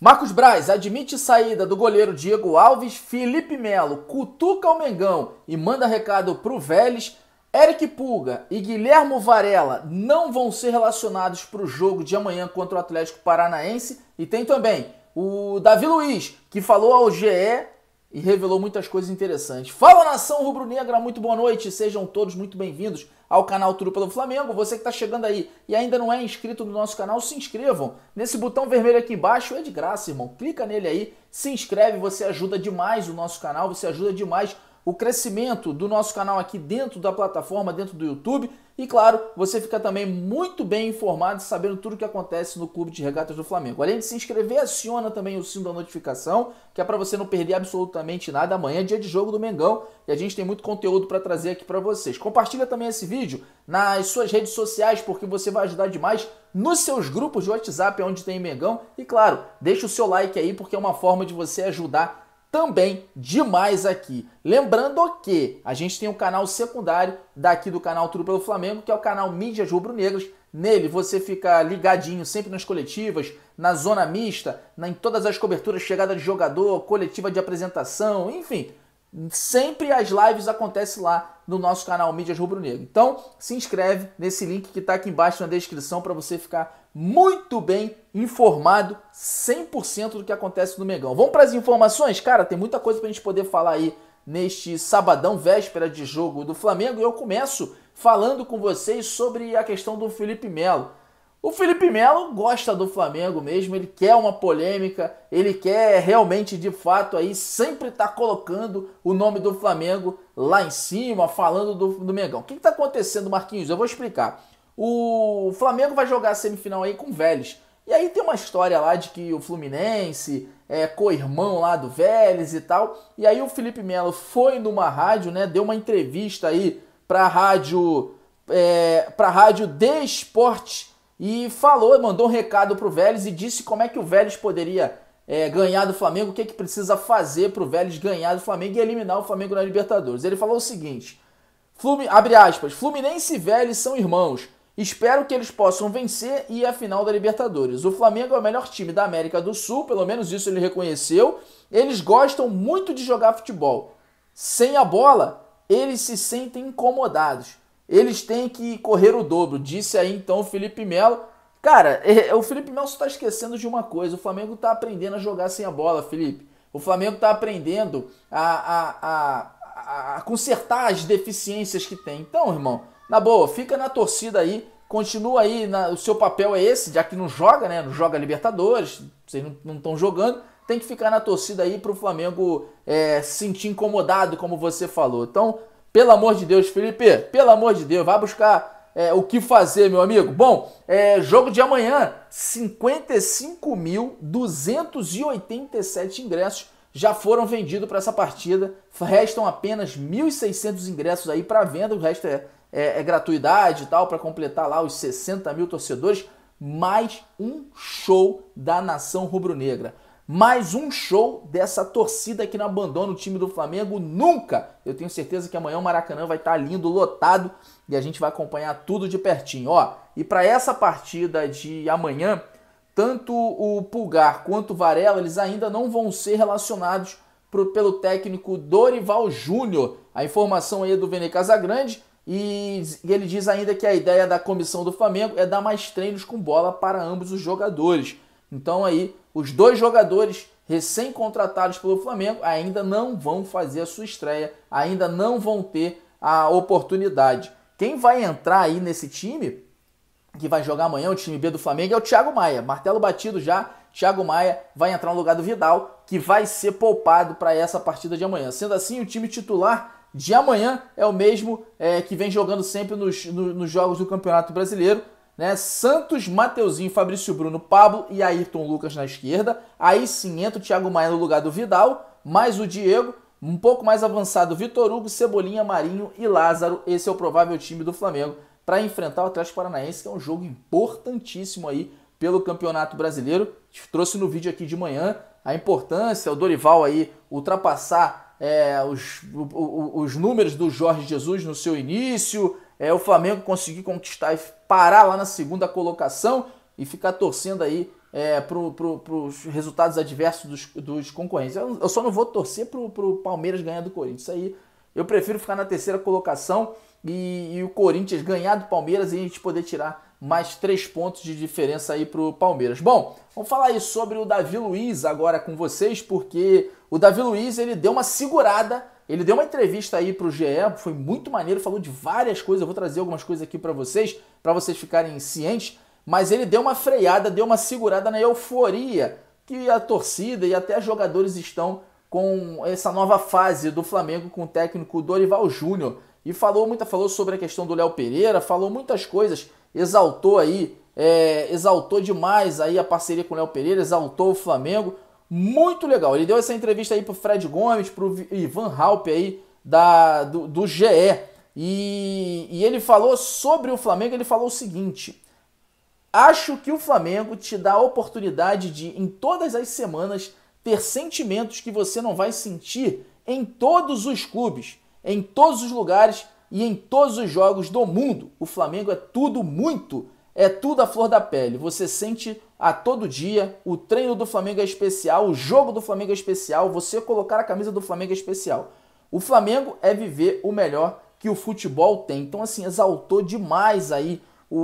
Marcos Braz admite saída do goleiro Diego Alves, Felipe Melo cutuca o Mengão e manda recado para o Vélez. Eric Pulga e Guilhermo Varela não vão ser relacionados para o jogo de amanhã contra o Atlético Paranaense. E tem também o Davi Luiz, que falou ao GE e revelou muitas coisas interessantes. Fala nação rubro-negra, muito boa noite, sejam todos muito bem-vindos ao canal Trupa do Flamengo. Você que está chegando aí e ainda não é inscrito no nosso canal, se inscrevam. Nesse botão vermelho aqui embaixo é de graça, irmão. Clica nele aí, se inscreve, você ajuda demais o nosso canal, você ajuda demais o crescimento do nosso canal aqui dentro da plataforma, dentro do YouTube. E claro, você fica também muito bem informado, sabendo tudo o que acontece no Clube de Regatas do Flamengo. Além de se inscrever, aciona também o sino da notificação, que é para você não perder absolutamente nada. Amanhã é dia de jogo do Mengão e a gente tem muito conteúdo para trazer aqui para vocês. Compartilha também esse vídeo nas suas redes sociais, porque você vai ajudar demais nos seus grupos de WhatsApp, onde tem Mengão. E claro, deixa o seu like aí, porque é uma forma de você ajudar também demais aqui. Lembrando que a gente tem um canal secundário daqui do canal Tudo pelo Flamengo, que é o canal Mídias Rubro Negras. Nele você fica ligadinho sempre nas coletivas, na zona mista, em todas as coberturas, chegada de jogador, coletiva de apresentação, enfim. Sempre as lives acontecem lá no nosso canal Mídias Rubro Negro. Então, se inscreve nesse link que está aqui embaixo na descrição para você ficar muito bem informado 100% do que acontece no Megão. Vamos para as informações? Cara, tem muita coisa para a gente poder falar aí neste sabadão, véspera de jogo do Flamengo. E eu começo falando com vocês sobre a questão do Felipe Melo. O Felipe Melo gosta do Flamengo mesmo, ele quer uma polêmica, ele quer realmente, de fato, aí sempre estar tá colocando o nome do Flamengo lá em cima, falando do, do Mengão. O que está acontecendo, Marquinhos? Eu vou explicar. O Flamengo vai jogar a semifinal aí com o Vélez. E aí tem uma história lá de que o Fluminense é co-irmão lá do Vélez e tal. E aí o Felipe Melo foi numa rádio, né? Deu uma entrevista aí pra rádio. É, pra rádio de esporte e falou, mandou um recado pro Vélez e disse como é que o Vélez poderia é, ganhar do Flamengo, o que, é que precisa fazer pro Vélez ganhar do Flamengo e eliminar o Flamengo na Libertadores. Ele falou o seguinte: Flumin abre aspas, Fluminense e Vélez são irmãos. Espero que eles possam vencer e ir à final da Libertadores. O Flamengo é o melhor time da América do Sul, pelo menos isso ele reconheceu. Eles gostam muito de jogar futebol. Sem a bola, eles se sentem incomodados eles têm que correr o dobro, disse aí então o Felipe Melo. Cara, é, é, o Felipe Melo está esquecendo de uma coisa: o Flamengo está aprendendo a jogar sem a bola, Felipe. O Flamengo está aprendendo a, a, a, a consertar as deficiências que tem. Então, irmão, na boa, fica na torcida aí, continua aí, na, o seu papel é esse, já que não joga, né? Não joga Libertadores, vocês não estão jogando, tem que ficar na torcida aí para o Flamengo é, se sentir incomodado, como você falou. Então, pelo amor de Deus, Felipe, pelo amor de Deus, vai buscar é, o que fazer, meu amigo. Bom, é, jogo de amanhã, 55.287 ingressos já foram vendidos para essa partida. Restam apenas 1.600 ingressos aí para venda, o resto é, é, é gratuidade e tal, para completar lá os 60 mil torcedores. Mais um show da nação rubro-negra. Mais um show dessa torcida que não abandona o time do Flamengo nunca. Eu tenho certeza que amanhã o Maracanã vai estar tá lindo, lotado e a gente vai acompanhar tudo de pertinho. Ó, e para essa partida de amanhã, tanto o Pulgar quanto o Varela, eles ainda não vão ser relacionados pro, pelo técnico Dorival Júnior. A informação aí é do Vene Casagrande e ele diz ainda que a ideia da comissão do Flamengo é dar mais treinos com bola para ambos os jogadores. Então aí os dois jogadores recém-contratados pelo Flamengo ainda não vão fazer a sua estreia, ainda não vão ter a oportunidade. Quem vai entrar aí nesse time, que vai jogar amanhã, o time B do Flamengo, é o Thiago Maia. Martelo batido já, Thiago Maia vai entrar no lugar do Vidal, que vai ser poupado para essa partida de amanhã. Sendo assim, o time titular de amanhã é o mesmo é, que vem jogando sempre nos, no, nos jogos do Campeonato Brasileiro, né? Santos, Mateuzinho, Fabrício Bruno, Pablo e Ayrton Lucas na esquerda. Aí sim entra o Thiago Maia no lugar do Vidal, mais o Diego, um pouco mais avançado Vitor Hugo, Cebolinha, Marinho e Lázaro. Esse é o provável time do Flamengo para enfrentar o Atlético Paranaense, que é um jogo importantíssimo aí pelo Campeonato Brasileiro. Trouxe no vídeo aqui de manhã a importância, o Dorival aí ultrapassar é, os, os números do Jorge Jesus no seu início, é o Flamengo conseguir conquistar e parar lá na segunda colocação e ficar torcendo aí é, para pro, os resultados adversos dos, dos concorrentes. Eu, eu, só não vou torcer para o Palmeiras ganhar do Corinthians. Isso aí eu prefiro ficar na terceira colocação e, e o Corinthians ganhar do Palmeiras e a gente poder tirar mais três pontos de diferença aí para o Palmeiras. Bom, vamos falar aí sobre o Davi Luiz agora com vocês, porque o Davi Luiz ele deu uma segurada ele deu uma entrevista aí para o GE, foi muito maneiro, falou de várias coisas. Eu vou trazer algumas coisas aqui para vocês, para vocês ficarem cientes. Mas ele deu uma freada, deu uma segurada na euforia que a torcida e até jogadores estão com essa nova fase do Flamengo com o técnico Dorival Júnior. E falou muita, falou sobre a questão do Léo Pereira, falou muitas coisas, exaltou aí, é, exaltou demais aí a parceria com o Léo Pereira, exaltou o Flamengo muito legal. Ele deu essa entrevista aí pro Fred Gomes, pro Ivan Halpe aí da, do, do GE. E, e ele falou sobre o Flamengo, ele falou o seguinte: acho que o Flamengo te dá a oportunidade de, em todas as semanas, ter sentimentos que você não vai sentir em todos os clubes, em todos os lugares e em todos os jogos do mundo. O Flamengo é tudo muito, é tudo à flor da pele. Você sente a todo dia, o treino do Flamengo é especial, o jogo do Flamengo é especial, você colocar a camisa do Flamengo é especial. O Flamengo é viver o melhor que o futebol tem. Então, assim, exaltou demais aí o,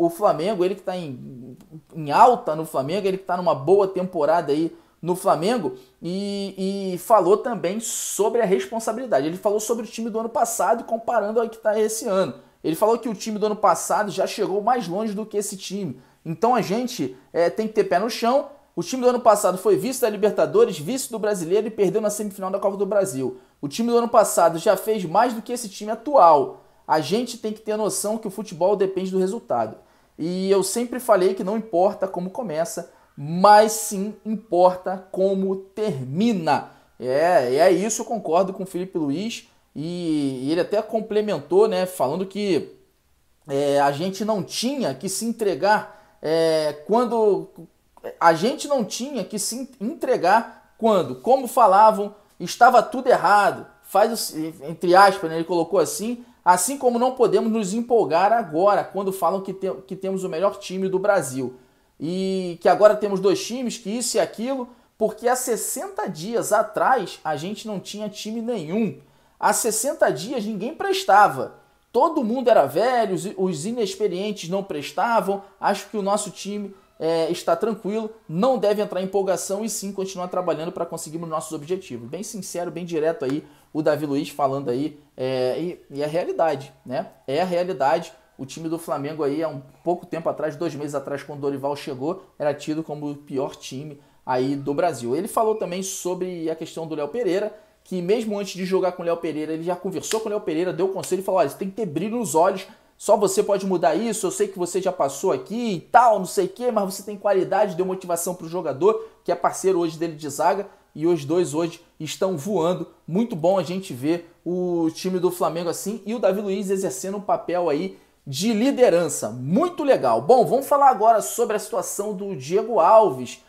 o, o Flamengo, ele que está em, em alta no Flamengo, ele que está numa boa temporada aí no Flamengo, e, e, falou também sobre a responsabilidade. Ele falou sobre o time do ano passado, comparando ao que está esse ano. Ele falou que o time do ano passado já chegou mais longe do que esse time. Então a gente é, tem que ter pé no chão. O time do ano passado foi vice da Libertadores, vice do Brasileiro e perdeu na semifinal da Copa do Brasil. O time do ano passado já fez mais do que esse time atual. A gente tem que ter noção que o futebol depende do resultado. E eu sempre falei que não importa como começa, mas sim importa como termina. É, é isso, eu concordo com o Felipe Luiz. E, e ele até complementou, né, falando que é, a gente não tinha que se entregar é, quando a gente não tinha que se entregar quando, como falavam, estava tudo errado, faz entre aspas, né, ele colocou assim, assim como não podemos nos empolgar agora quando falam que, te, que temos o melhor time do Brasil e que agora temos dois times, que isso e aquilo, porque há 60 dias atrás a gente não tinha time nenhum. Há 60 dias ninguém prestava todo mundo era velho, os inexperientes não prestavam. Acho que o nosso time é, está tranquilo, não deve entrar em empolgação e sim continuar trabalhando para conseguirmos nossos objetivos. Bem sincero, bem direto aí, o Davi Luiz falando aí, é, e, e, a é realidade, né? É a realidade. O time do Flamengo aí, há um pouco tempo atrás, dois meses atrás, quando o Dorival chegou, era tido como o pior time aí do Brasil. Ele falou também sobre a questão do Léo Pereira, que mesmo antes de jogar com o Léo Pereira, ele já conversou com o Léo Pereira, deu conselho e falou: olha, você tem que ter brilho nos olhos, só você pode mudar isso, eu sei que você já passou aqui e tal, não sei o quê, mas você tem qualidade, deu motivação para o jogador, que é parceiro hoje dele de zaga, e os dois hoje estão voando. Muito bom a gente ver o time do Flamengo assim e o Davi Luiz exercendo um papel aí de liderança. Muito legal. Bom, vamos falar agora sobre a situação do Diego Alves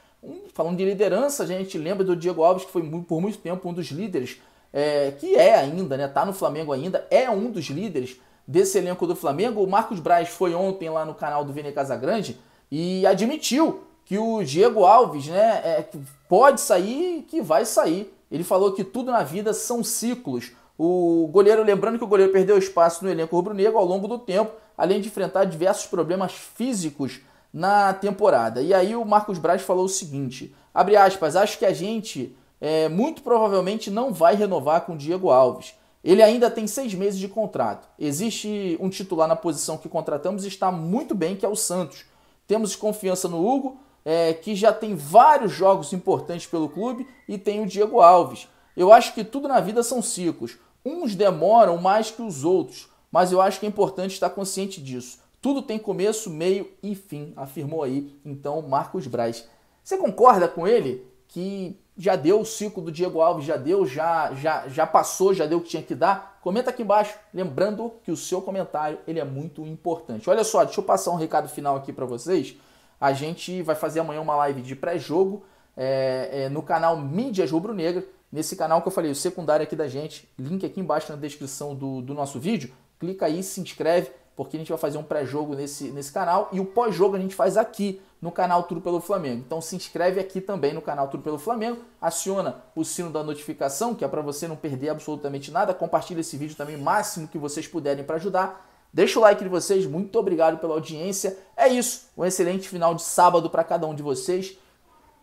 falando de liderança, a gente lembra do Diego Alves, que foi por muito tempo um dos líderes, é, que é ainda, né? Tá no Flamengo ainda, é um dos líderes desse elenco do Flamengo. O Marcos Braz foi ontem lá no canal do Vene Casagrande e admitiu que o Diego Alves, né, é, pode sair e que vai sair. Ele falou que tudo na vida são ciclos. O goleiro, lembrando que o goleiro perdeu espaço no elenco rubro-negro ao longo do tempo, além de enfrentar diversos problemas físicos na temporada. E aí o Marcos Braz falou o seguinte: abre aspas, acho que a gente é, muito provavelmente não vai renovar com o Diego Alves. Ele ainda tem seis meses de contrato. Existe um titular na posição que contratamos e está muito bem, que é o Santos. Temos confiança no Hugo, é, que já tem vários jogos importantes pelo clube, e tem o Diego Alves. Eu acho que tudo na vida são ciclos. Uns demoram mais que os outros, mas eu acho que é importante estar consciente disso. Tudo tem começo, meio e fim, afirmou aí então Marcos Braz. Você concorda com ele que já deu o ciclo do Diego Alves, já deu, já, já, já passou, já deu o que tinha que dar? Comenta aqui embaixo, lembrando que o seu comentário ele é muito importante. Olha só, deixa eu passar um recado final aqui para vocês. A gente vai fazer amanhã uma live de pré-jogo é, é, no canal Mídias Rubro Negra, nesse canal que eu falei, o secundário aqui da gente, link aqui embaixo na descrição do, do nosso vídeo. Clica aí, se inscreve, porque a gente vai fazer um pré-jogo nesse, nesse canal e o pós-jogo a gente faz aqui no canal Tudo pelo Flamengo. Então se inscreve aqui também no canal Tudo pelo Flamengo, aciona o sino da notificação, que é para você não perder absolutamente nada, compartilha esse vídeo também o máximo que vocês puderem para ajudar. Deixa o like de vocês, muito obrigado pela audiência. É isso, um excelente final de sábado para cada um de vocês.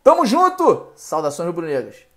Tamo junto! Saudações rubro-negras.